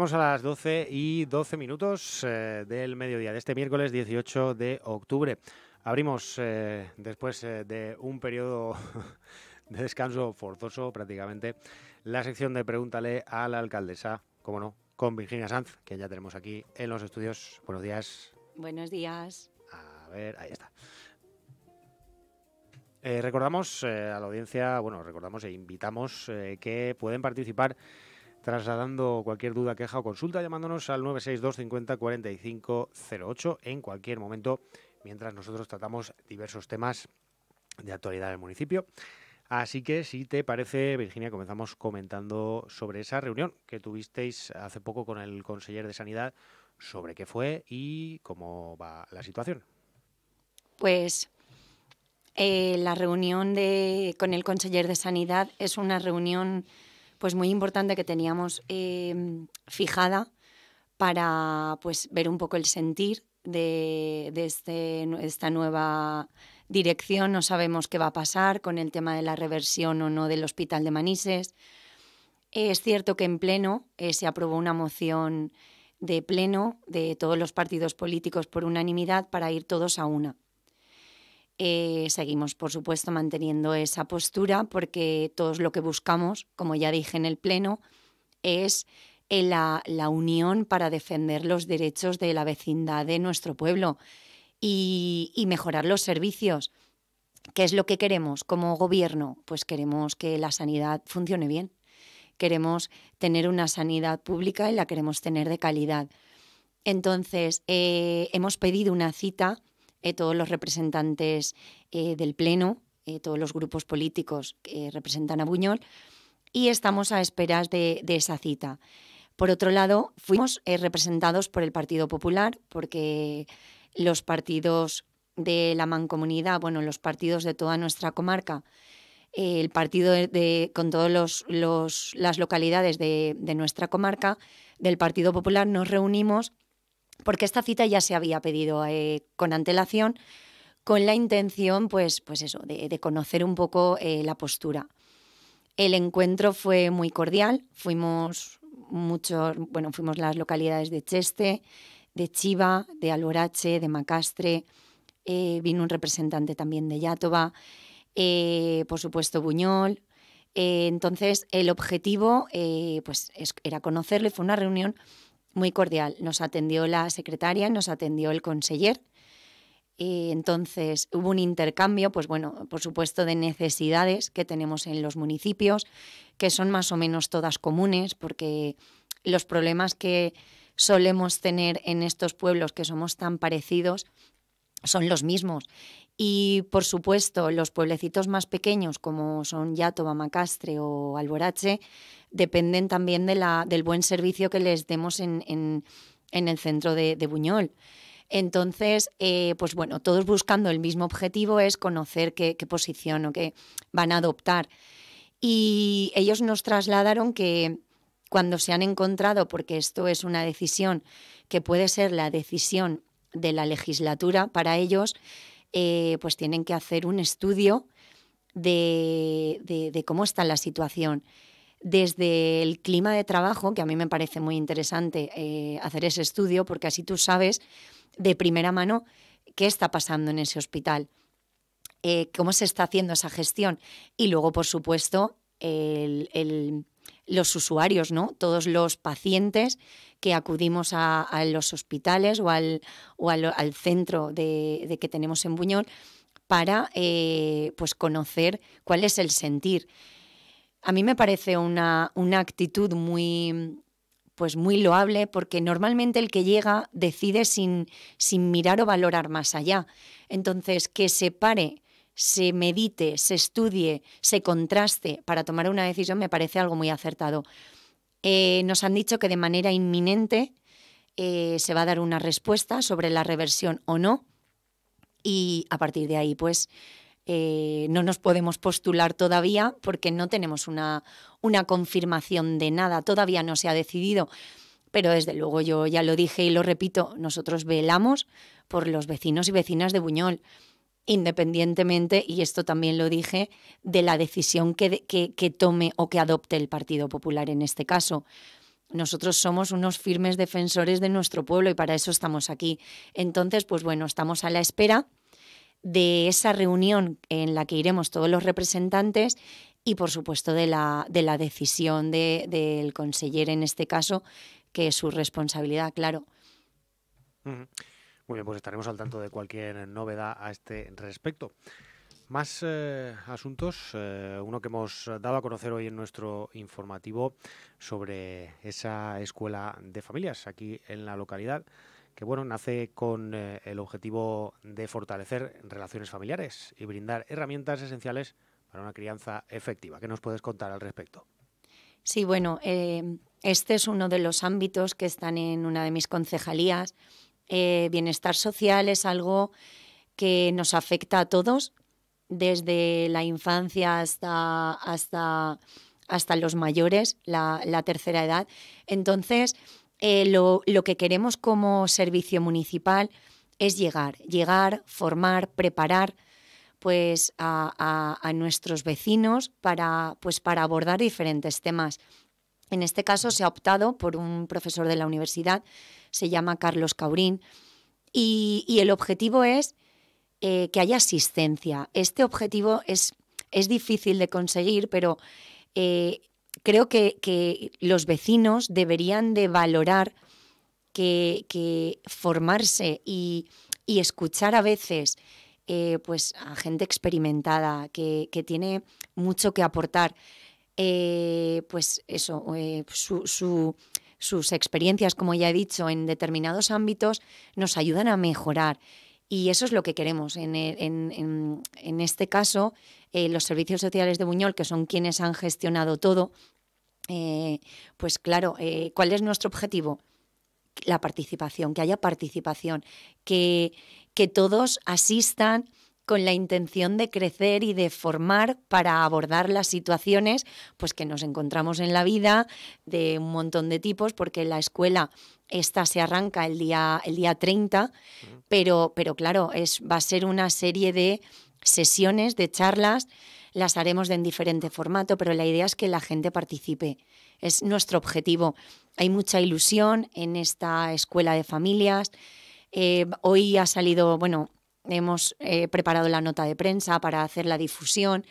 a las 12 y 12 minutos eh, del mediodía de este miércoles 18 de octubre. Abrimos eh, después eh, de un periodo de descanso forzoso prácticamente la sección de Pregúntale a la alcaldesa, como no, con Virginia Sanz, que ya tenemos aquí en los estudios. Buenos días. Buenos días. A ver, ahí está. recordamos a la audiencia, bueno, recordamos e invitamos que pueden participar trasladando cualquier duda, queja o consulta llamándonos al 962 50 45 08 en cualquier momento mientras nosotros tratamos diversos temas de actualidad del municipio. Así que si te parece, Virginia, comenzamos comentando sobre esa reunión que tuvisteis hace poco con el conseller de Sanidad, sobre qué fue y cómo va la situación. Pues eh, la reunión de, con el conseller de Sanidad es una reunión pues muy importante que teníamos em, fijada para pues ver un poco el sentir de, este esta nueva dirección. No sabemos qué va a pasar con el tema de la reversión o no del hospital de Manises. Es cierto que en pleno eh, se aprobó una moción de pleno de todos los partidos políticos por unanimidad para ir todos a una. Eh, seguimos, por supuesto, manteniendo esa postura porque todos lo que buscamos, como ya dije en el Pleno, es eh, la, la unión para defender los derechos de la vecindad de nuestro pueblo y, mejorar los servicios. ¿Qué es lo que queremos como gobierno? Pues queremos que la sanidad funcione bien. Queremos tener una sanidad pública y la queremos tener de calidad. Entonces, eh, hemos pedido una cita eh, todos los representantes eh, del Pleno, eh, todos los grupos políticos que representan a Buñol, y estamos a esperas de, esa cita. Por otro lado, fuimos representados por el Partido Popular, porque los partidos de la mancomunidad, bueno, los partidos de toda nuestra comarca, el partido de, con todas las localidades de, nuestra comarca, del Partido Popular, nos reunimos porque esta cita ya se había pedido eh, con antelación, con la intención, pues, pues eso, de, conocer un poco eh, la postura. El encuentro fue muy cordial, fuimos muchos, bueno, fuimos las localidades de Cheste, de Chiva, de Alborache, de Macastre, eh, vino un representante también de Yátova, por supuesto Buñol. entonces, el objetivo pues, era conocerle, fue una reunión muy cordial. Nos atendió la secretaria, nos atendió el conseller. Eh, entonces hubo un intercambio, pues bueno, por supuesto, de necesidades que tenemos en los municipios, que son más o menos todas comunes, porque los problemas que solemos tener en estos pueblos que somos tan parecidos son los mismos y por supuesto, los pueblecitos más pequeños, como son Yatoba, Macastre o Alborache, dependen también del buen servicio que les demos en, el centro de, Buñol. Entonces, eh, pues bueno, todos buscando el mismo objetivo es conocer qué, qué posición o qué van a adoptar. Y ellos nos trasladaron que cuando se han encontrado, porque esto es una decisión que puede ser la decisión de la legislatura para ellos, eh, pues tienen que hacer un estudio de, cómo está la situación desde el clima de trabajo, que a mí me parece muy interesante eh, hacer ese estudio, porque así tú sabes de primera mano qué está pasando en ese hospital, eh, cómo se está haciendo esa gestión. Y luego, por supuesto, los usuarios, ¿no? Todos los pacientes que acudimos a, los hospitales o al, o al, centro de, que tenemos en Buñol para eh, pues conocer cuál es el sentir. A mí me parece una, actitud muy, pues muy loable porque normalmente el que llega decide sin, sin mirar o valorar más allá. Entonces, que se pare, se medite, se estudie, se contraste para tomar una decisión me parece algo muy acertado. Eh, nos han dicho que de manera inminente eh, se va a dar una respuesta sobre la reversión o no y a partir de ahí pues eh, no nos podemos postular todavía porque no tenemos una confirmación de nada, todavía no se ha decidido. Pero desde luego yo ya lo dije y lo repito, nosotros velamos por los vecinos y vecinas de Buñol independientemente, y esto también lo dije, de la decisión que, tome o que adopte el Partido Popular en este caso. Nosotros somos unos firmes defensores de nuestro pueblo y para eso estamos aquí. Entonces, pues bueno, estamos a la espera de esa reunión en la que iremos todos los representantes y, por supuesto, de la, de la decisión del conseller consejero en este caso, que es su responsabilidad, claro pues estaremos al tanto de cualquier novedad a este respecto. Más eh, asuntos, eh, uno que hemos dado a conocer hoy en nuestro informativo sobre esa escuela de familias aquí en la localidad, que bueno, nace con eh, el objetivo de fortalecer relaciones familiares y brindar herramientas esenciales para una crianza efectiva. ¿Qué nos puedes contar al respecto? Sí, bueno, este es uno de los ámbitos que están en una de mis concejalías eh, bienestar social es algo que nos afecta a todos, desde la infancia hasta, hasta, hasta los mayores, la, tercera edad. Entonces, eh, lo, que queremos como servicio municipal es llegar, llegar, formar, preparar pues a, nuestros vecinos para, pues, para abordar diferentes temas. En este caso se ha optado por un profesor de la universidad se llama Carlos Caurín, y, el objetivo es eh, que haya asistencia. Este objetivo es, es difícil de conseguir, pero eh, creo que, los vecinos deberían de valorar que, formarse y, escuchar a veces eh, pues, a gente experimentada que, tiene mucho que aportar. pues eso, su, sus experiencias, como ya he dicho, en determinados ámbitos, nos ayudan a mejorar. Y eso es lo que queremos. En, eh, este caso, eh, los servicios sociales de Buñol, que son quienes han gestionado todo, eh, pues claro, ¿cuál es nuestro objetivo? La participación, que haya participación, que todos asistan con la intención de crecer y de formar para abordar las situaciones pues que nos encontramos en la vida de un montón de tipos porque la escuela esta se arranca el día el día 30, pero pero claro, es va a ser una serie de sesiones de charlas las haremos en diferente formato, pero la idea es que la gente participe. Es nuestro objetivo. Hay mucha ilusión en esta escuela de familias. Eh, hoy ha salido, bueno, hemos eh, preparado la nota de prensa para hacer la difusión.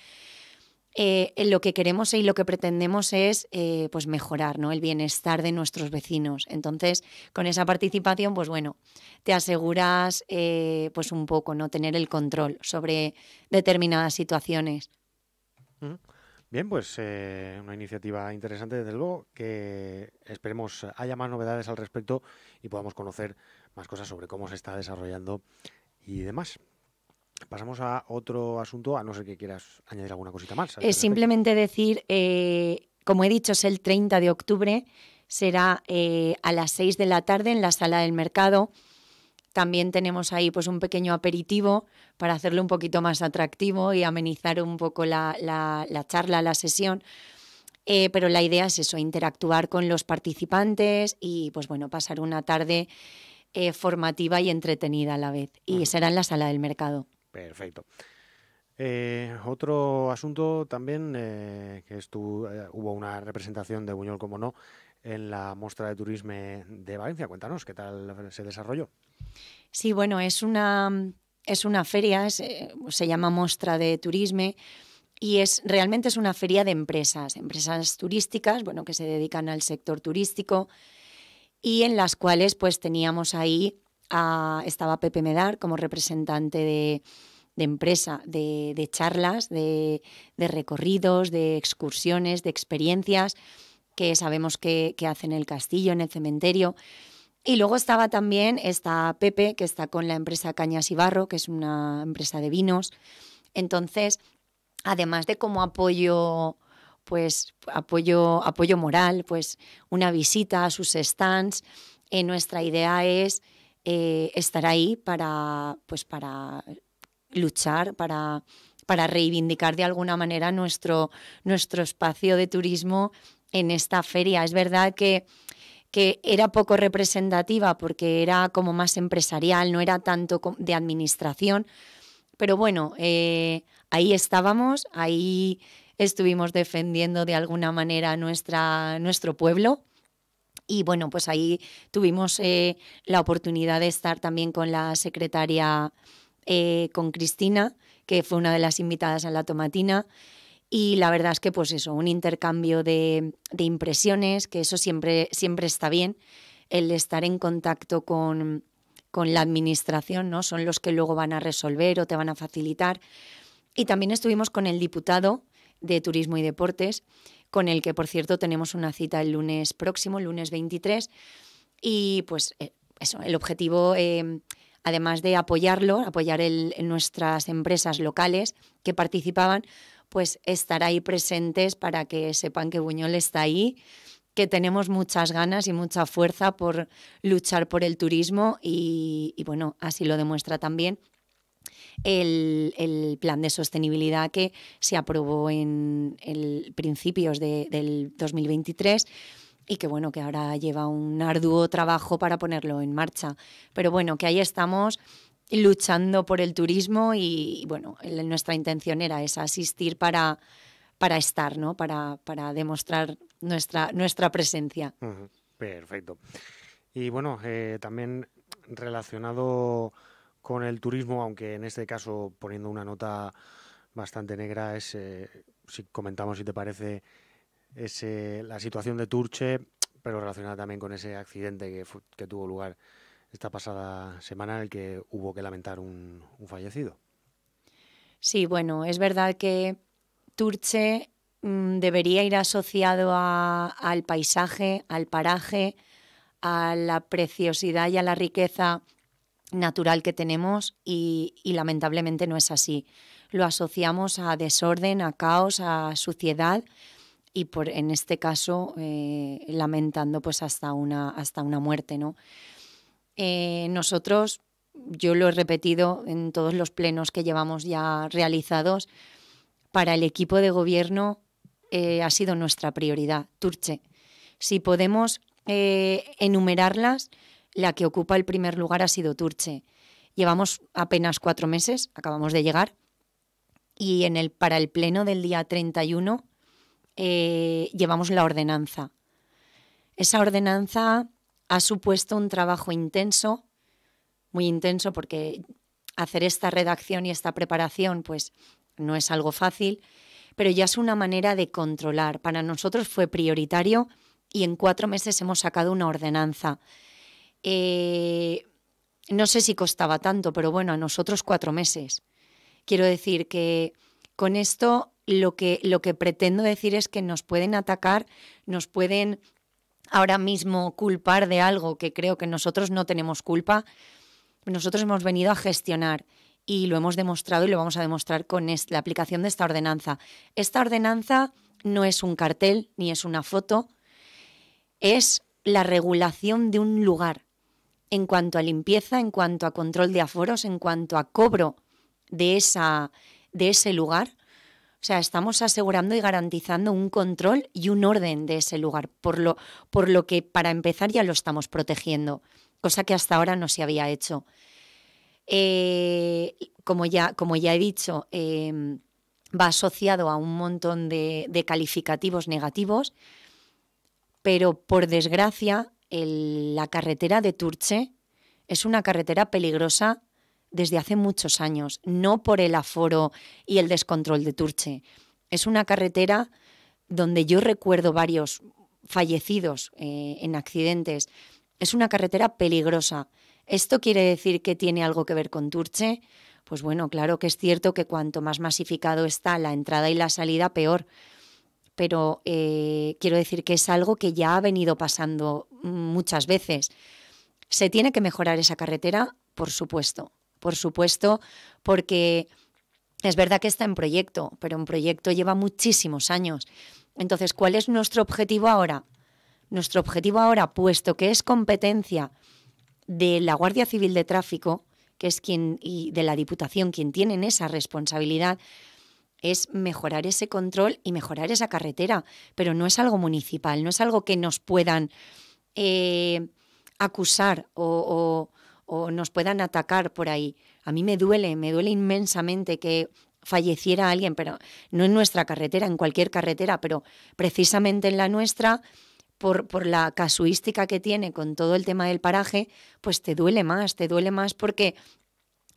Eh, lo que queremos y lo que pretendemos es eh, pues mejorar ¿no? el bienestar de nuestros vecinos. Entonces, con esa participación, pues bueno, te aseguras pues un poco, ¿no? Tener el control sobre determinadas situaciones. Bien, pues una iniciativa interesante, desde luego, que esperemos haya más novedades al respecto y podamos conocer más cosas sobre cómo se está desarrollando y demás. Pasamos a otro asunto, a no ser que quieras añadir alguna cosita más. Es simplemente decir, eh, como he dicho, es el 30 de octubre, será eh, a las 6 de la tarde en la sala del mercado. También tenemos ahí pues, un pequeño aperitivo para hacerlo un poquito más atractivo y amenizar un poco la, charla, la sesión. Eh, pero la idea es eso, interactuar con los participantes y pues bueno, pasar una tarde eh, formativa y entretenida a la vez. Y será en la sala del mercado. Perfecto. Eh, otro asunto también, eh, que estuvo, hubo una representación de Buñol, como no, en la muestra de turismo de Valencia. Cuéntanos, ¿qué tal se desarrolló? Sí, bueno, es una, es una feria, se llama muestra de turismo y es realmente es una feria de empresas, empresas turísticas, bueno, que se dedican al sector turístico, y en las cuales pues teníamos ahí, a, estaba Pepe Medar como representante de, empresa, de, charlas, de, recorridos, de excursiones, de experiencias que sabemos que, hace en el castillo, en el cementerio. Y luego estaba también esta Pepe, que está con la empresa Cañas y Barro, que es una empresa de vinos. Entonces, además de como apoyo pues apoyo, apoyo moral, pues una visita a sus stands. Eh, nuestra idea es eh, estar ahí para, pues para luchar, para, para reivindicar de alguna manera nuestro, nuestro espacio de turismo en esta feria. Es verdad que que era poco representativa porque era como más empresarial, no era tanto de administración. Pero bueno, eh, ahí estábamos, ahí estuvimos defendiendo de alguna manera nuestra, nuestro pueblo. Y bueno, pues ahí tuvimos eh, la oportunidad de estar también con la secretaria, eh, con Cristina, que fue una de las invitadas a la tomatina. Y la verdad es que, pues eso, un intercambio de, de impresiones, que eso siempre, siempre está bien, el estar en contacto con, con la administración, ¿no? Son los que luego van a resolver o te van a facilitar. Y también estuvimos con el diputado de Turismo y Deportes, con el que, por cierto, tenemos una cita el lunes próximo, el lunes 23. Y pues eh, eso, el objetivo, em, además de apoyarlo, apoyar nuestras empresas locales que participaban, pues estar ahí presentes para que sepan que Buñol está ahí, que tenemos muchas ganas y mucha fuerza por luchar por el turismo y bueno, así lo demuestra también el, plan de sostenibilidad que se aprobó en principios del 2023 y que bueno, que ahora lleva un arduo trabajo para ponerlo en marcha. Pero bueno, que ahí estamos luchando por el turismo y, bueno, nuestra intención era esa, asistir para, para estar, ¿no? Para, para demostrar nuestra, nuestra presencia. Perfecto. Y bueno, eh, también relacionado con el turismo, aunque en este caso poniendo una nota bastante negra, es, eh, si comentamos, si te parece, eh, la situación de Turche, pero relacionada también con ese accidente que, tuvo lugar esta pasada semana en el que hubo que lamentar un, fallecido. Sí, bueno, es verdad que Turche mm, debería ir asociado a, al paisaje, al paraje, a la preciosidad y a la riqueza natural que tenemos y, lamentablemente no es así. Lo asociamos a desorden, a caos, a suciedad y en este caso eh, lamentando pues hasta una, hasta una muerte. ¿no? Eh, nosotros, yo lo he repetido en todos los plenos que llevamos ya realizados, para el equipo de gobierno eh, ha sido nuestra prioridad, Turche. Si podemos enumerarlas, la que ocupa el primer lugar ha sido Turche. Llevamos apenas cuatro meses, acabamos de llegar, y en el, para el pleno del día 31 eh, llevamos la ordenanza. Esa ordenanza ha supuesto un trabajo intenso, muy intenso, porque hacer esta redacción y esta preparación pues no es algo fácil, pero ya es una manera de controlar. Para nosotros fue prioritario y en cuatro meses hemos sacado una ordenanza eh, no sé si costaba tanto, pero bueno, a nosotros cuatro meses. Quiero decir que con esto lo que, lo que pretendo decir es que nos pueden atacar, nos pueden ahora mismo culpar de algo que creo que nosotros no tenemos culpa. Nosotros hemos venido a gestionar y lo hemos demostrado y lo vamos a demostrar con la aplicación de esta ordenanza. Esta ordenanza no es un cartel ni es una foto, es la regulación de un lugar en cuanto a limpieza, en cuanto a control de aforos, en cuanto a cobro de, esa, de ese lugar. O sea, estamos asegurando y garantizando un control y un orden de ese lugar, por lo, por lo que para empezar ya lo estamos protegiendo, cosa que hasta ahora no se había hecho. Eh, como, ya, como, ya, he dicho, em, va asociado a un montón de calificativos negativos, pero por desgracia la carretera de Turche es una carretera peligrosa desde hace muchos años, no por el aforo y el descontrol de Turche. Es una carretera donde yo recuerdo varios fallecidos eh, en accidentes. Es una carretera peligrosa. ¿Esto quiere decir que tiene algo que ver con Turche? Pues bueno, claro que es cierto que cuanto más masificado está la entrada y la salida, peor pero eh, quiero decir que es algo que ya ha venido pasando muchas veces. ¿Se tiene que mejorar esa carretera? Por supuesto, por supuesto, porque es verdad que está en proyecto, pero un proyecto lleva muchísimos años. Entonces, ¿cuál es nuestro objetivo ahora? Nuestro objetivo ahora, puesto que es competencia de la Guardia Civil de Tráfico, que es quien, y de la Diputación, quien tienen esa responsabilidad, es mejorar ese control y mejorar esa carretera, pero no es algo municipal, no es algo que nos puedan eh, acusar o, o, nos puedan atacar por ahí. A mí me duele, me duele inmensamente que falleciera alguien, pero no en nuestra carretera, en cualquier carretera, pero precisamente en la nuestra, por, por, la casuística que tiene con todo el tema del paraje, pues te duele más, te duele más porque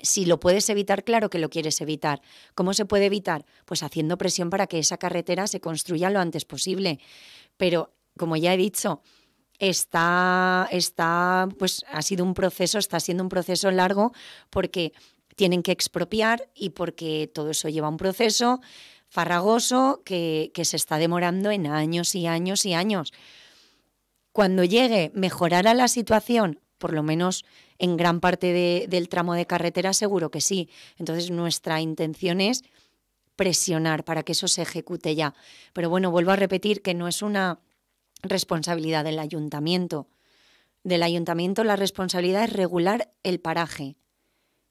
si lo puedes evitar, claro que lo quieres evitar. ¿Cómo se puede evitar? Pues haciendo presión para que esa carretera se construya lo antes posible. Pero, como ya he dicho, está, está, pues ha sido un proceso, está siendo un proceso largo porque tienen que expropiar y porque todo eso lleva un proceso farragoso que, que se está demorando en años y años y años. Cuando llegue, mejorará la situación, por lo menos en gran parte del tramo de carretera seguro que sí. Entonces nuestra intención es presionar para que eso se ejecute ya. Pero bueno, vuelvo a repetir que no es una responsabilidad del ayuntamiento. Del ayuntamiento la responsabilidad es regular el paraje,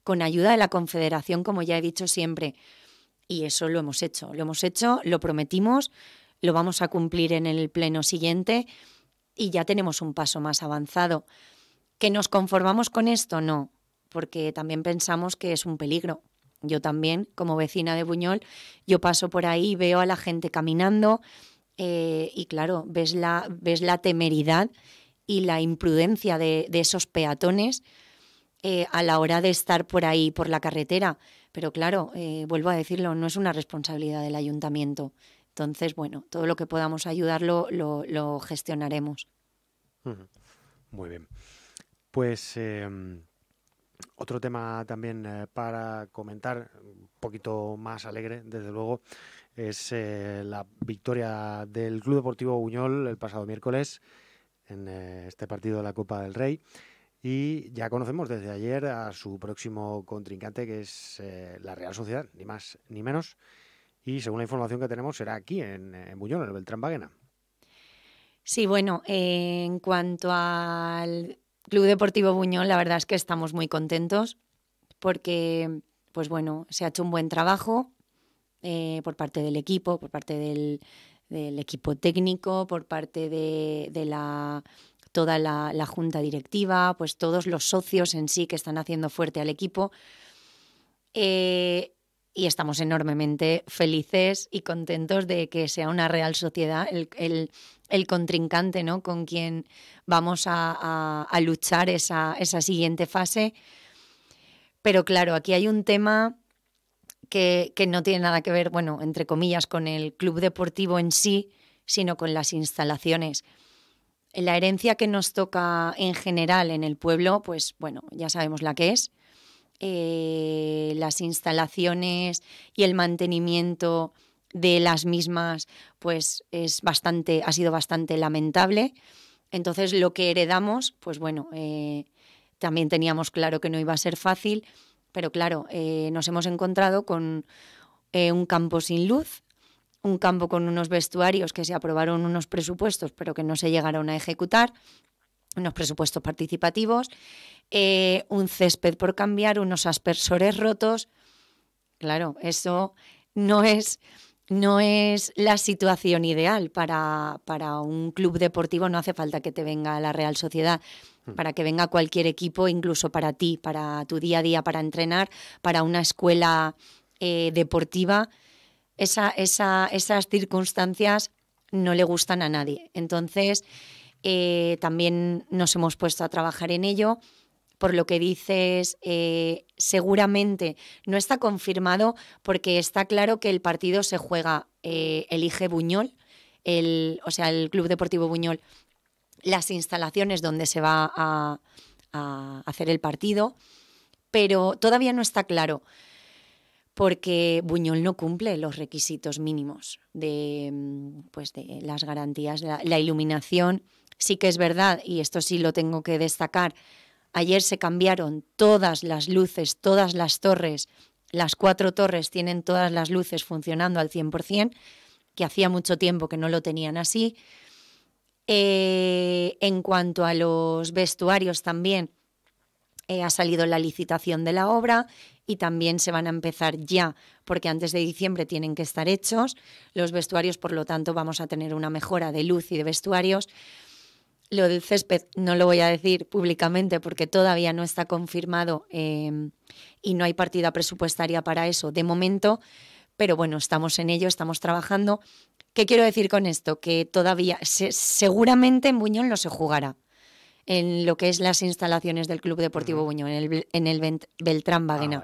con ayuda de la Confederación, como ya he dicho siempre. Y eso lo hemos hecho, lo hemos hecho, lo prometimos, lo vamos a cumplir en el pleno siguiente y ya tenemos un paso más avanzado. ¿Que nos conformamos con esto? No, porque también pensamos que es un peligro. Yo también, como vecina de Buñol, yo paso por ahí veo a la gente caminando eh, y claro, ves la, ves la temeridad y la imprudencia de, esos peatones eh, a la hora de estar por ahí, por la carretera. Pero claro, eh, vuelvo a decirlo, no es una responsabilidad del ayuntamiento. Entonces, bueno, todo lo que podamos ayudarlo lo, lo gestionaremos. Muy bien. Pues em, otro tema también eh, para comentar, un poquito más alegre, desde luego, es eh, la victoria del Club Deportivo Buñol el pasado miércoles en eh, este partido de la Copa del Rey. Y ya conocemos desde ayer a su próximo contrincante, que es la Real Sociedad, ni más ni menos. Y según la información que tenemos, será aquí, en, Buñol, en el Beltrán Baguena. Sí, bueno, en cuanto al Club Deportivo Buñol, la verdad es que estamos muy contentos porque, pues bueno, se ha hecho un buen trabajo eh, por parte del equipo, por parte del, equipo técnico, por parte de, toda la, junta directiva, pues todos los socios en sí que están haciendo fuerte al equipo. Eh, y estamos enormemente felices y contentos de que sea una real sociedad el, contrincante ¿no? con quien vamos a, a, a luchar esa, esa, siguiente fase. Pero claro, aquí hay un tema que, que, no tiene nada que ver, bueno, entre comillas, con el club deportivo en sí, sino con las instalaciones. La herencia que nos toca en general en el pueblo, pues bueno, ya sabemos la que es eh, las instalaciones y el mantenimiento de las mismas, pues es bastante, ha sido bastante lamentable. Entonces, lo que heredamos, pues bueno, eh, también teníamos claro que no iba a ser fácil, pero claro, eh, nos hemos encontrado con un campo sin luz, un campo con unos vestuarios que se aprobaron unos presupuestos, pero que no se llegaron a ejecutar, unos presupuestos participativos, eh, un césped por cambiar, unos aspersores rotos. Claro, eso no es, no es la situación ideal para, para un club deportivo, no hace falta que te venga la Real Sociedad hmm. para que venga cualquier equipo, incluso para ti, para tu día a día, para entrenar, para una escuela eh, deportiva, esas circunstancias no le gustan a nadie. Entonces, eh, también nos hemos puesto a trabajar en ello. Por lo que dices, eh, seguramente no está confirmado porque está claro que el partido se juega, eh, elige Buñol, o sea, el Club Deportivo Buñol, las instalaciones donde se va a, hacer el partido, pero todavía no está claro porque Buñol no cumple los requisitos mínimos de, pues de las garantías, la iluminación. Sí que es verdad, y esto sí lo tengo que destacar, ayer se cambiaron todas las luces, todas las torres, las cuatro torres tienen todas las luces funcionando al 100%, que hacía mucho tiempo que no lo tenían así. Eh, en cuanto a los vestuarios también, eh, ha salido la licitación de la obra y también se van a empezar ya, porque antes de diciembre tienen que estar hechos los vestuarios, por lo tanto vamos a tener una mejora de luz y de vestuarios. Lo del césped no lo voy a decir públicamente porque todavía no está confirmado em, y no hay partida presupuestaria para eso de momento, pero bueno, estamos en ello, estamos trabajando. ¿Qué quiero decir con esto? Que todavía, seguramente en Buñón no se jugará en lo que es las instalaciones del Club Deportivo Buñón, en el, Beltrán ah, Baguena.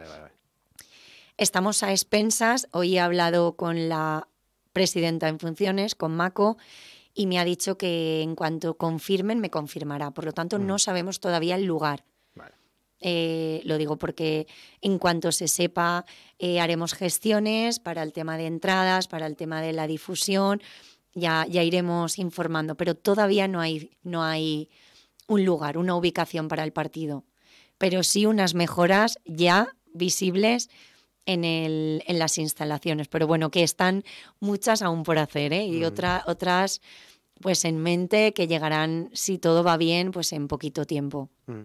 Estamos a expensas, hoy he hablado con la presidenta en funciones, con Maco, y me ha dicho que en cuanto confirmen me confirmará. Por lo tanto, no mm. sabemos todavía el lugar. Eh, lo digo porque en cuanto se sepa, eh, haremos gestiones para el tema de entradas, para el tema de la difusión, ya, ya iremos informando, pero todavía no hay, no hay un lugar, una ubicación para el partido, pero sí unas mejoras ya visibles en, el, en las instalaciones. Pero bueno, que están muchas aún por hacer ¿eh? y mm. otras pues en mente que llegarán, si todo va bien, pues en poquito tiempo. Mm.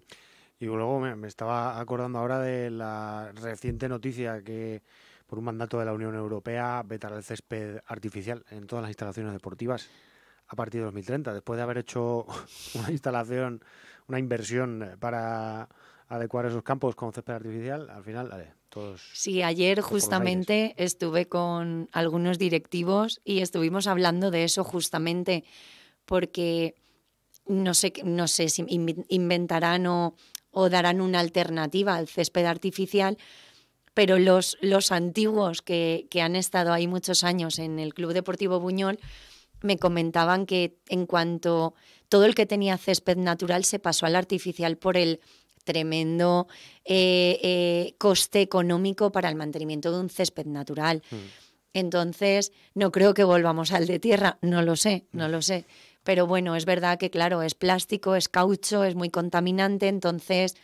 Y luego me, me, estaba acordando ahora de la reciente noticia que por un mandato de la Unión Europea vetará el césped artificial en todas las instalaciones deportivas a partir de 2030, después de haber hecho una instalación, una inversión para adecuar esos campos con césped artificial, al final, dale. todos. Sí, ayer justamente estuve con algunos directivos y estuvimos hablando de eso justamente, porque no sé, no sé si inventarán o, darán una alternativa al césped artificial, pero los, los antiguos que, que, han estado ahí muchos años en el Club Deportivo Buñol me comentaban que en cuanto todo el que tenía césped natural se pasó al artificial por el tremendo eh, eh, coste económico para el mantenimiento de un césped natural. Mm. Entonces, no creo que volvamos al de tierra, no lo sé, no mm. lo sé. Pero bueno, es verdad que, claro, es plástico, es caucho, es muy contaminante, entonces,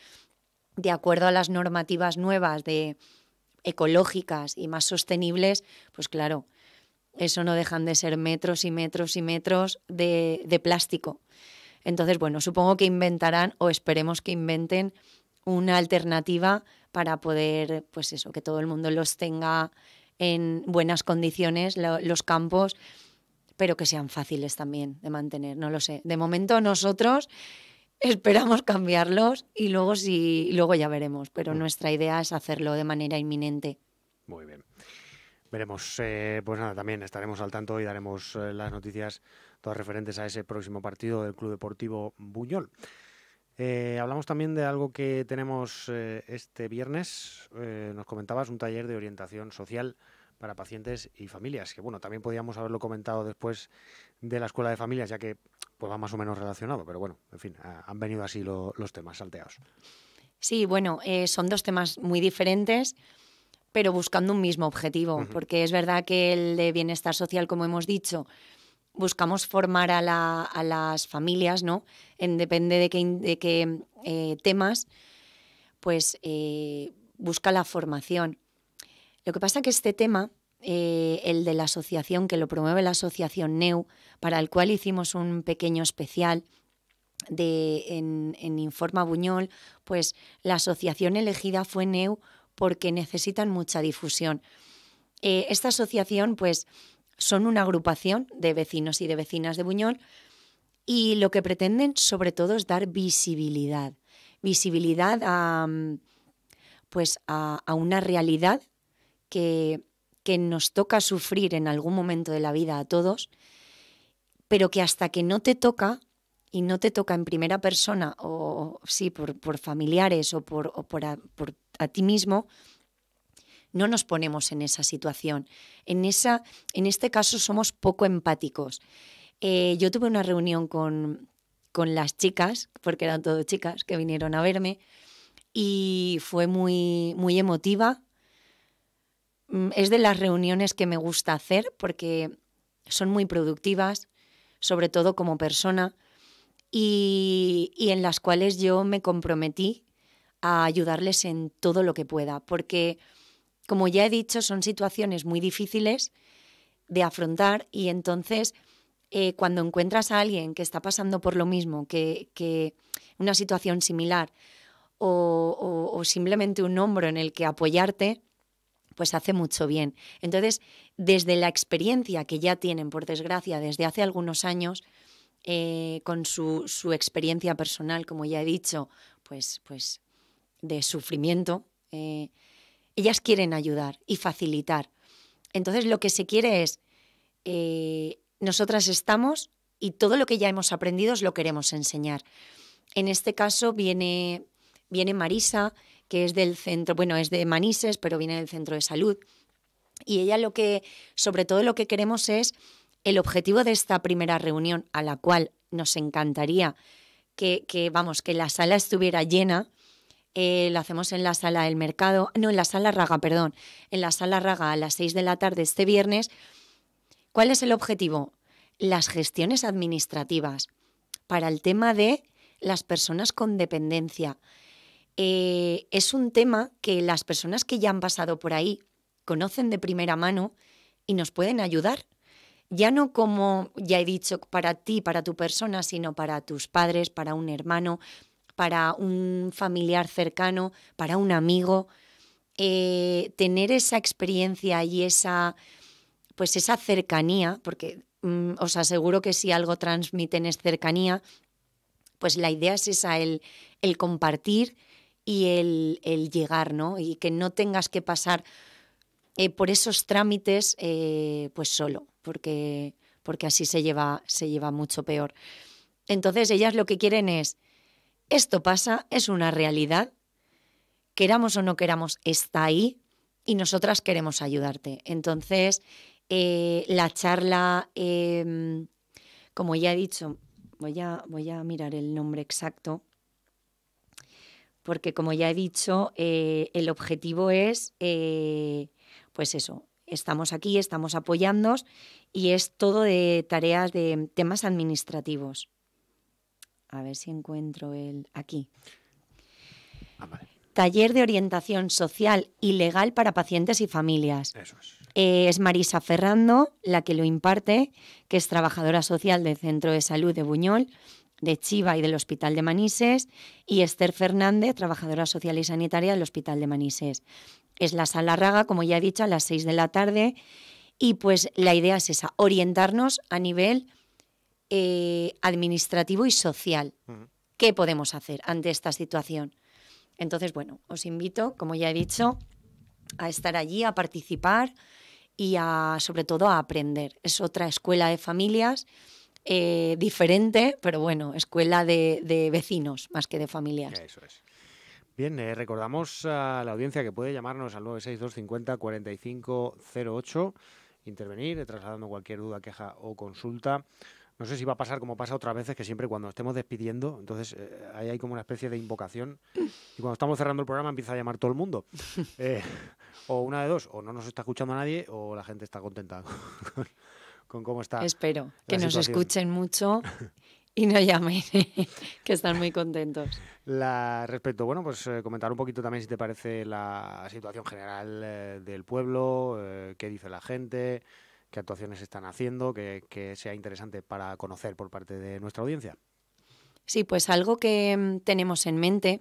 de acuerdo a las normativas nuevas de ecológicas y más sostenibles, pues claro, eso no dejan de ser metros y metros y metros de plástico. Entonces, bueno, supongo que inventarán o esperemos que inventen una alternativa para poder, pues eso, que todo el mundo los tenga en buenas condiciones, los campos, pero que sean fáciles también de mantener, no lo sé. De momento nosotros esperamos cambiarlos y luego sí, luego ya veremos, pero mm. nuestra idea es hacerlo de manera inminente. Muy bien. Veremos, eh, pues nada, también estaremos al tanto y daremos eh, las noticias todas referentes a ese próximo partido del Club Deportivo Buñol. Eh, hablamos también de algo que tenemos eh, este viernes. Eh, nos comentabas un taller de orientación social para pacientes y familias, que bueno, también podíamos haberlo comentado después de la escuela de familias, ya que pues va más o menos relacionado, pero bueno, en fin, han venido así los temas salteados. Sí, bueno, son dos temas muy diferentes, pero buscando un mismo objetivo, porque es verdad que el de bienestar social, como hemos dicho, buscamos formar a, las familias, ¿no? depende de qué, eh, temas, pues eh, busca la formación. Lo que pasa es que este tema, eh, el de la asociación, que lo promueve la asociación NEU, para el cual hicimos un pequeño especial de, en, en Informa Buñol, pues la asociación elegida fue NEU porque necesitan mucha difusión. esta asociación, pues, son una agrupación de vecinos y de vecinas de Buñol y lo que pretenden sobre todo es dar visibilidad, visibilidad a, mm, pues a, una realidad que, que nos toca sufrir en algún momento de la vida a todos, pero que hasta que no te toca y no te toca en primera persona o, sí, por, familiares o por a ti mismo, no nos ponemos en esa situación. En, esa, en este caso somos poco empáticos. Eh, yo tuve una reunión con, las chicas, porque eran todas chicas que vinieron a verme, y fue muy, muy emotiva. Mm, es de las reuniones que me gusta hacer porque son muy productivas, sobre todo como persona, y, y en las cuales yo me comprometí a ayudarles en todo lo que pueda, porque como ya he dicho, son situaciones muy difíciles de afrontar y entonces eh, cuando encuentras a alguien que está pasando por lo mismo, que, una situación similar o, simplemente un hombro en el que apoyarte, pues hace mucho bien. Entonces, desde la experiencia que ya tienen, por desgracia, desde hace algunos años, eh, con su, experiencia personal, como ya he dicho, pues, pues de sufrimiento, eh, ellas quieren ayudar y facilitar. Entonces lo que se quiere es, eh, nosotras estamos y todo lo que ya hemos aprendido lo queremos enseñar. En este caso viene, viene Marisa, que es del centro, bueno, es de Manises, pero viene del centro de salud. Y ella lo que, sobre todo lo que queremos es el objetivo de esta primera reunión, a la cual nos encantaría que, que vamos, que la sala estuviera llena, eh, lo hacemos en la sala del mercado, no, en la sala Raga, perdón, en la sala Raga a las 6 de la tarde este viernes. ¿Cuál es el objetivo? Las gestiones administrativas para el tema de las personas con dependencia. Eh, es un tema que las personas que ya han pasado por ahí conocen de primera mano y nos pueden ayudar. Ya no como, ya he dicho, para ti, para tu persona, sino para tus padres, para un hermano, para un familiar cercano, para un amigo. Eh, tener esa experiencia y esa, pues esa cercanía, porque mm, os aseguro que si algo transmiten es cercanía, pues la idea es esa, el, compartir y el, llegar, ¿no? Y que no tengas que pasar eh, por esos trámites eh, pues solo, porque, porque así se lleva, se lleva mucho peor. Entonces ellas lo que quieren es esto pasa, es una realidad, queramos o no queramos, está ahí y nosotras queremos ayudarte. Entonces, eh, la charla, em, como ya he dicho, voy a, voy a mirar el nombre exacto, porque como ya he dicho, eh, el objetivo es, eh, pues eso, estamos aquí, estamos apoyándonos y es todo de tareas de temas administrativos. A ver si encuentro el... Aquí. Ah, Taller de orientación social y legal para pacientes y familias. es. Eh, es Marisa Ferrando la que lo imparte, que es trabajadora social del Centro de Salud de Buñol, de Chiva y del Hospital de Manises, y Esther Fernández, trabajadora social y sanitaria del Hospital de Manises. Es la sala raga, como ya he dicho, a las 6 de la tarde. Y pues la idea es esa, orientarnos a nivel eh, administrativo y social. ¿Qué podemos hacer ante esta situación? Entonces, bueno, os invito, como ya he dicho, a estar allí, a participar y a, sobre todo a aprender. Es otra escuela de familias, eh, diferente, pero bueno, escuela de, vecinos más que de familias. Bien, eh, recordamos a la audiencia que puede llamarnos al 962504508 4508 intervenir, trasladando cualquier duda, queja o consulta. No sé si va a pasar como pasa otras veces, que siempre cuando estemos despidiendo, entonces eh, ahí hay como una especie de invocación. Y cuando estamos cerrando el programa empieza a llamar todo el mundo. Eh, o una de dos, o no nos está escuchando nadie, o la gente está contenta con, cómo está. Espero que nos escuchen mucho y no llamen, que están muy contentos. La, respecto, bueno, pues eh, comentar un poquito también si te parece la situación general del pueblo, qué dice la gente, qué actuaciones están haciendo, que, sea interesante para conocer por parte de nuestra audiencia. Sí, pues algo que mm, tenemos en mente,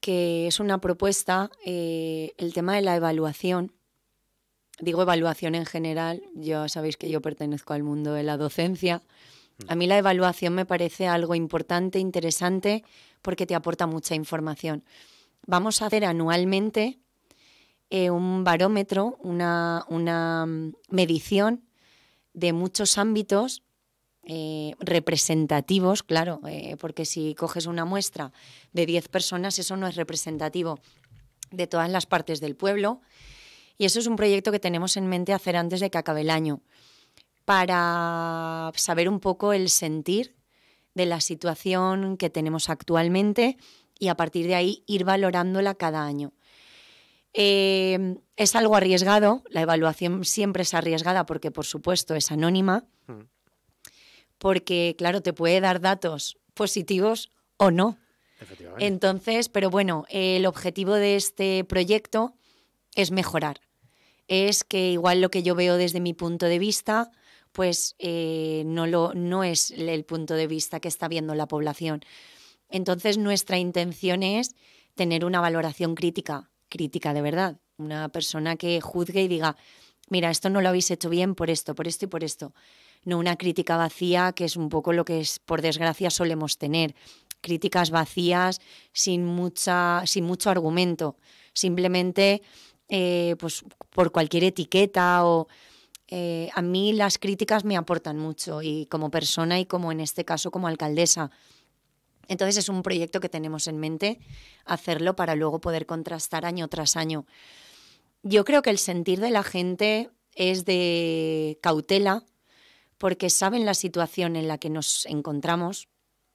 que es una propuesta, eh, el tema de la evaluación. Digo evaluación en general, ya sabéis que yo pertenezco al mundo de la docencia. Mm. A mí la evaluación me parece algo importante, interesante, porque te aporta mucha información. Vamos a hacer anualmente eh, un barómetro, una, mm, medición de muchos ámbitos eh, representativos, claro, eh, porque si coges una muestra de 10 personas, eso no es representativo de todas las partes del pueblo. Y eso es un proyecto que tenemos en mente hacer antes de que acabe el año, para saber un poco el sentir de la situación que tenemos actualmente y a partir de ahí ir valorándola cada año. Em, es algo arriesgado, la evaluación siempre es arriesgada porque por supuesto es anónima, hmm. porque claro, te puede dar datos positivos o no. Entonces, pero bueno, el objetivo de este proyecto es mejorar. Es que igual lo que yo veo desde mi punto de vista, pues eh, no, lo, no es el punto de vista que está viendo la población. Entonces, nuestra intención es tener una valoración crítica crítica de verdad, una persona que juzgue y diga, mira, esto no lo habéis hecho bien por esto, por esto y por esto. No una crítica vacía, que es un poco lo que por desgracia solemos tener. Críticas vacías, sin, mucha, sin mucho argumento, simplemente eh, pues, por cualquier etiqueta o... Eh, a mí las críticas me aportan mucho y como persona y como en este caso como alcaldesa. Entonces es un proyecto que tenemos en mente hacerlo para luego poder contrastar año tras año. Yo creo que el sentir de la gente es de cautela porque saben la situación en la que nos encontramos.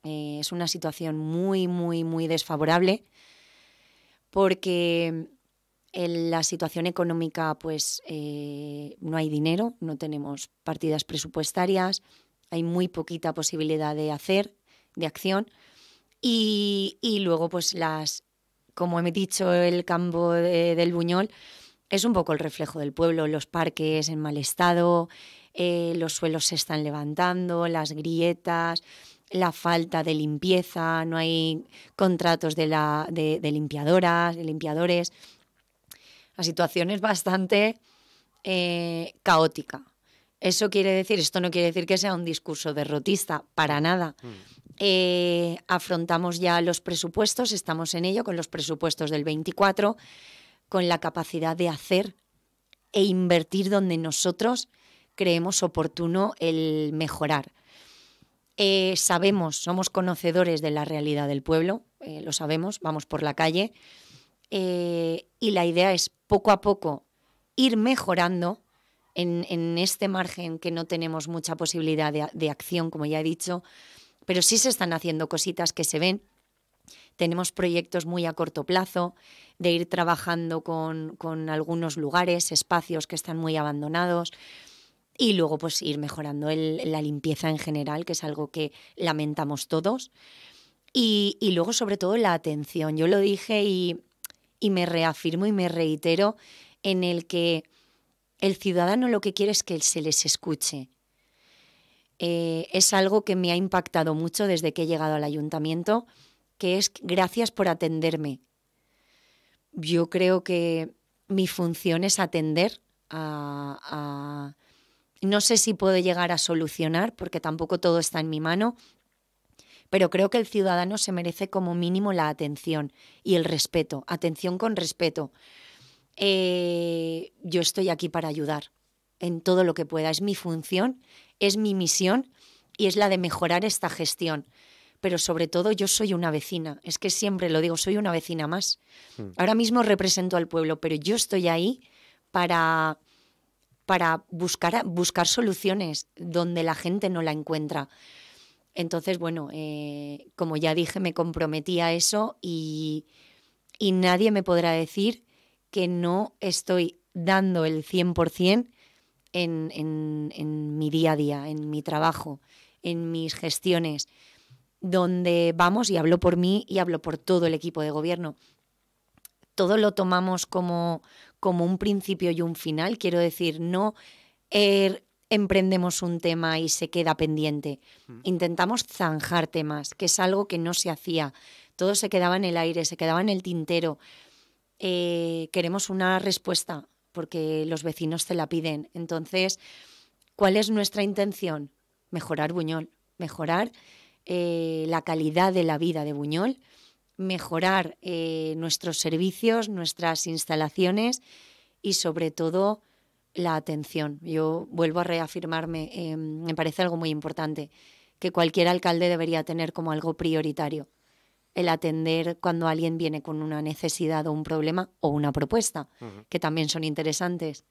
Eh, es una situación muy, muy, muy desfavorable porque en la situación económica pues eh, no hay dinero, no tenemos partidas presupuestarias, hay muy poquita posibilidad de hacer, de acción. Y, luego, pues las, como he dicho, el campo del Buñol es un poco el reflejo del pueblo, los parques en mal estado, eh, los suelos se están levantando, las grietas, la falta de limpieza, no hay contratos de, la, de, limpiadoras, de limpiadores. La situación es bastante eh, caótica. Eso quiere decir, esto no quiere decir que sea un discurso derrotista, para nada. Mm. Eh, afrontamos ya los presupuestos, estamos en ello con los presupuestos del 24, con la capacidad de hacer e invertir donde nosotros creemos oportuno el mejorar. Eh, sabemos, somos conocedores de la realidad del pueblo, eh, lo sabemos, vamos por la calle, y la idea es poco a poco ir mejorando en, este margen que no tenemos mucha posibilidad de acción, como ya he dicho, pero sí se están haciendo cositas que se ven. Tenemos proyectos muy a corto plazo de ir trabajando con, algunos lugares, espacios que están muy abandonados y luego pues ir mejorando la limpieza en general, que es algo que lamentamos todos. Y, luego sobre todo la atención. Yo lo dije y, y me reafirmo y me reitero en el que el ciudadano lo que quiere es que se les escuche, eh, es algo que me ha impactado mucho desde que he llegado al ayuntamiento, que es gracias por atenderme. Yo creo que mi función es atender a, no sé si puedo llegar a solucionar, porque tampoco todo está en mi mano, pero creo que el ciudadano se merece como mínimo la atención y el respeto, atención con respeto. Eh, yo estoy aquí para ayudar en todo lo que pueda. Es mi función, es mi misión y es la de mejorar esta gestión. Pero sobre todo yo soy una vecina, es que siempre lo digo, soy una vecina más. Hmm. Ahora mismo represento al pueblo, pero yo estoy ahí para, para buscar, buscar soluciones donde la gente no la encuentra. Entonces, bueno, eh, como ya dije, me comprometí a eso y, y nadie me podrá decir que no estoy dando el 100% en, mi día a día, en mi trabajo, en mis gestiones, donde vamos, y hablo por mí y hablo por todo el equipo de gobierno, todo lo tomamos como, como un principio y un final. Quiero decir, no er, emprendemos un tema y se queda pendiente. Mm. Intentamos zanjar temas, que es algo que no se hacía. Todo se quedaba en el aire, se quedaba en el tintero. Eh, queremos una respuesta porque los vecinos se la piden. Entonces, ¿cuál es nuestra intención? Mejorar Buñol, mejorar eh, la calidad de la vida de Buñol, mejorar eh, nuestros servicios, nuestras instalaciones y sobre todo la atención. Yo vuelvo a reafirmarme, eh, me parece algo muy importante, que cualquier alcalde debería tener como algo prioritario el atender cuando alguien viene con una necesidad o un problema o una propuesta, que también son interesantes.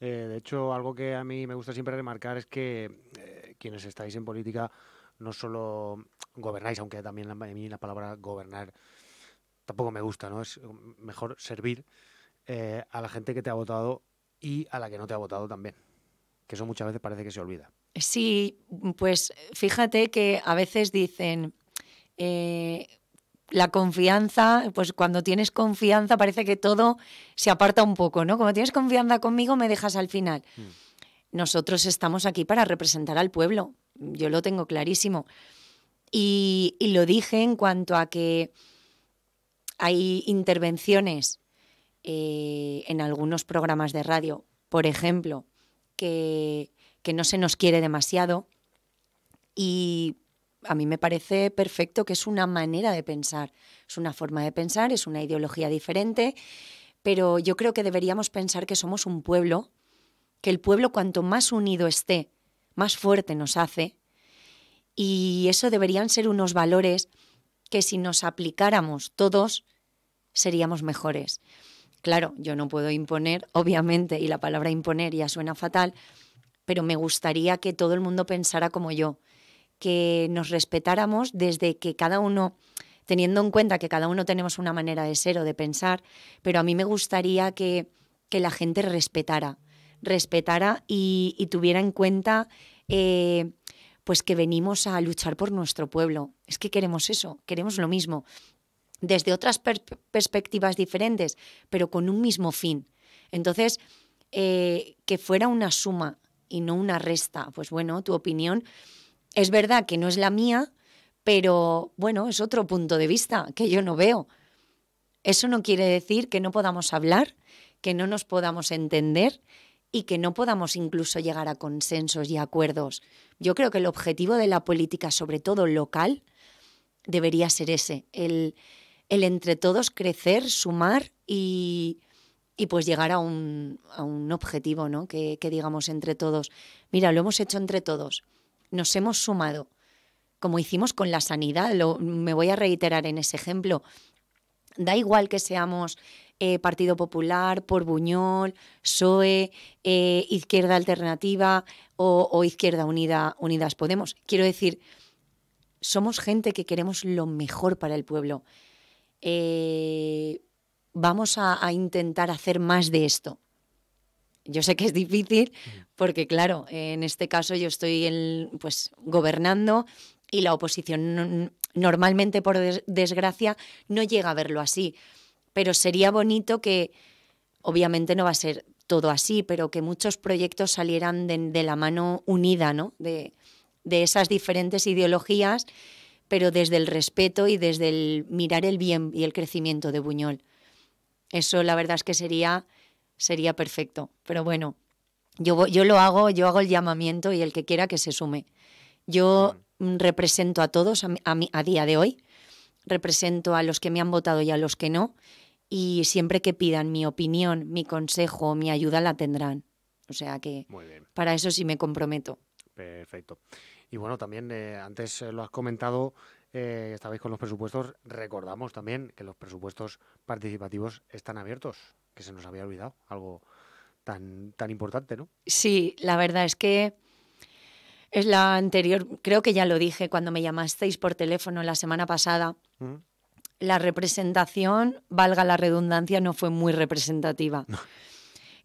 Eh, de hecho, algo que a mí me gusta siempre remarcar es que eh, quienes estáis en política no solo gobernáis, aunque también a mí la palabra gobernar tampoco me gusta, ¿no? Es mejor servir eh, a la gente que te ha votado y a la que no te ha votado también, que eso muchas veces parece que se olvida. Sí, pues fíjate que a veces dicen, eh, la confianza, pues cuando tienes confianza parece que todo se aparta un poco, ¿no? Como tienes confianza conmigo, me dejas al final. Mm. Nosotros estamos aquí para representar al pueblo, yo lo tengo clarísimo. Y, lo dije en cuanto a que hay intervenciones eh, en algunos programas de radio, por ejemplo, que, que no se nos quiere demasiado y a mí me parece perfecto que es una manera de pensar, es una forma de pensar, es una ideología diferente, pero yo creo que deberíamos pensar que somos un pueblo, que el pueblo cuanto más unido esté, más fuerte nos hace, y eso deberían ser unos valores que si nos aplicáramos todos, seríamos mejores. Claro, yo no puedo imponer, obviamente, y la palabra imponer ya suena fatal, pero me gustaría que todo el mundo pensara como yo, que nos respetáramos desde que cada uno, teniendo en cuenta que cada uno tenemos una manera de ser o de pensar, pero a mí me gustaría que, la gente respetara, respetara y, tuviera en cuenta eh, pues que venimos a luchar por nuestro pueblo. Es que queremos eso, queremos lo mismo, desde otras perspectivas diferentes, pero con un mismo fin. Entonces, eh, que fuera una suma y no una resta. Pues bueno, tu opinión es verdad que no es la mía, pero bueno, es otro punto de vista que yo no veo. Eso no quiere decir que no podamos hablar, que no nos podamos entender y que no podamos incluso llegar a consensos y acuerdos. Yo creo que el objetivo de la política, sobre todo local, debería ser ese, el, entre todos crecer, sumar y, pues llegar a un, objetivo, ¿no? que digamos entre todos, mira, lo hemos hecho entre todos nos hemos sumado, como hicimos con la sanidad, me voy a reiterar en ese ejemplo. Da igual que seamos eh, Partido Popular, por Buñol, PSOE, eh, Izquierda Alternativa o, Izquierda Unida, Unidas Podemos. Quiero decir, somos gente que queremos lo mejor para el pueblo. Eh, vamos a intentar hacer más de esto yo sé que es difícil porque, claro, en este caso yo estoy en pues, gobernando y la oposición normalmente, por desgracia, no llega a verlo así. Pero sería bonito que, obviamente no va a ser todo así, pero que muchos proyectos salieran de, la mano unida, ¿no? De, de esas diferentes ideologías, pero desde el respeto y desde el mirar el bien y el crecimiento de Buñol. Eso la verdad es que sería sería perfecto. Pero bueno, yo, yo lo hago, yo hago el llamamiento y el que quiera que se sume. Yo mm, represento a todos a, a, a día de hoy, represento a los que me han votado y a los que no, y siempre que pidan mi opinión, mi consejo, mi ayuda, la tendrán. O sea que para eso sí me comprometo. Perfecto. Y bueno, también eh, antes eh, lo has comentado, eh, estabais con los presupuestos, recordamos también que los presupuestos participativos están abiertos que se nos había olvidado, algo tan, tan importante, ¿no? Sí, la verdad es que es la anterior, creo que ya lo dije cuando me llamasteis por teléfono la semana pasada. La representación, valga la redundancia, no fue muy representativa.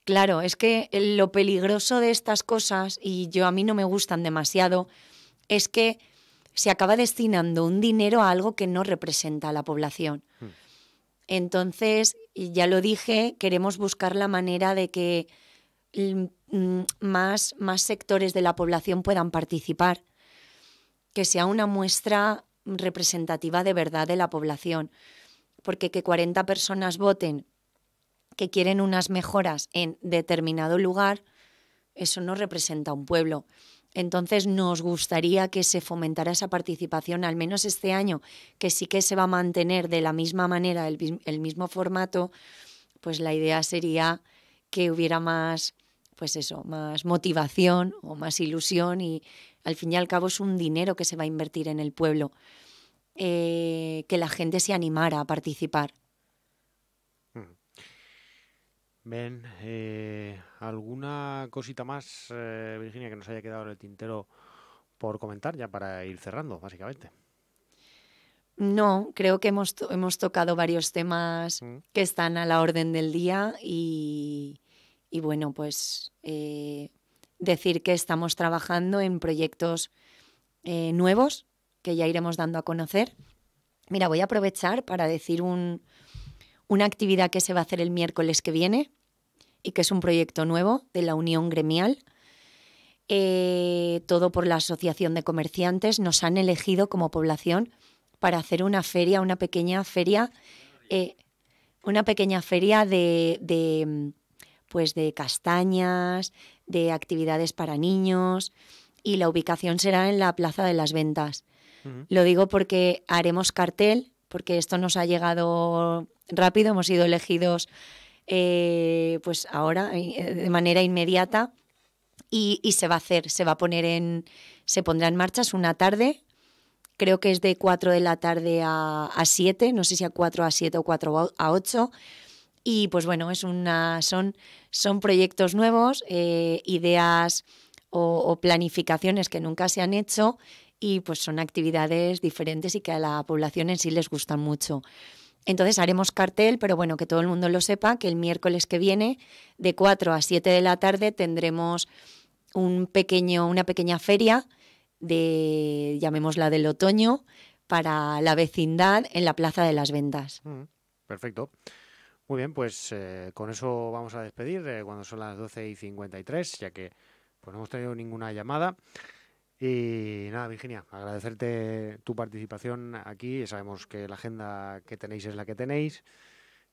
Claro, es que lo peligroso de estas cosas, y yo a mí no me gustan demasiado, es que se acaba destinando un dinero a algo que no representa a la población. Mm. Entonces, y ya lo dije, queremos buscar la manera de que mm, más, más sectores de la población puedan participar, que sea una muestra representativa de verdad de la población, porque que 40 personas voten que quieren unas mejoras en determinado lugar, eso no representa un pueblo. Entonces nos gustaría que se fomentara esa participación, al menos este año, que sí que se va a mantener de la misma manera, el, mismo formato, pues la idea sería que hubiera más, pues eso, más motivación o más ilusión y al fin y al cabo es un dinero que se va a invertir en el pueblo, eh, que la gente se animara a participar. Ven, eh, ¿alguna cosita más, eh, Virginia, que nos haya quedado en el tintero por comentar ya para ir cerrando, básicamente? No, creo que hemos, hemos tocado varios temas mm. que están a la orden del día y, bueno, pues eh, decir que estamos trabajando en proyectos nuevos que ya iremos dando a conocer. Mira, voy a aprovechar para decir un, una actividad que se va a hacer el miércoles que viene y que es un proyecto nuevo de la Unión Gremial. Eh, todo por la Asociación de Comerciantes, nos han elegido como población para hacer una feria, una pequeña feria, eh, una pequeña feria de, pues de castañas, de actividades para niños y la ubicación será en la Plaza de las Ventas. Lo digo porque haremos cartel porque esto nos ha llegado rápido, hemos sido elegidos eh, pues ahora eh, de manera inmediata y, se va a hacer, se va a poner en, se pondrá en marcha, es una tarde, creo que es de 4 de la tarde a, a 7, no sé si a 4 a 7 o 4 a 8. Y pues bueno, es una, son, son proyectos nuevos, eh, ideas o, planificaciones que nunca se han hecho y pues son actividades diferentes y que a la población en sí les gustan mucho. Entonces haremos cartel, pero bueno, que todo el mundo lo sepa, que el miércoles que viene, de 4 a 7 de la tarde, tendremos un pequeño, una pequeña feria de, llamémosla del otoño, para la vecindad en la Plaza de las Ventas. Mm, perfecto. Muy bien, pues eh, con eso vamos a despedir eh, cuando son las 12 y 53, ya que pues, no hemos tenido ninguna llamada. Y nada, Virginia, agradecerte tu participación aquí. Sabemos que la agenda que tenéis es la que tenéis.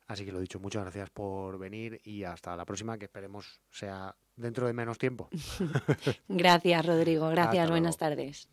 Así que lo dicho, muchas gracias por venir y hasta la próxima, que esperemos sea dentro de menos tiempo. gracias, Rodrigo. Gracias, buenas tardes.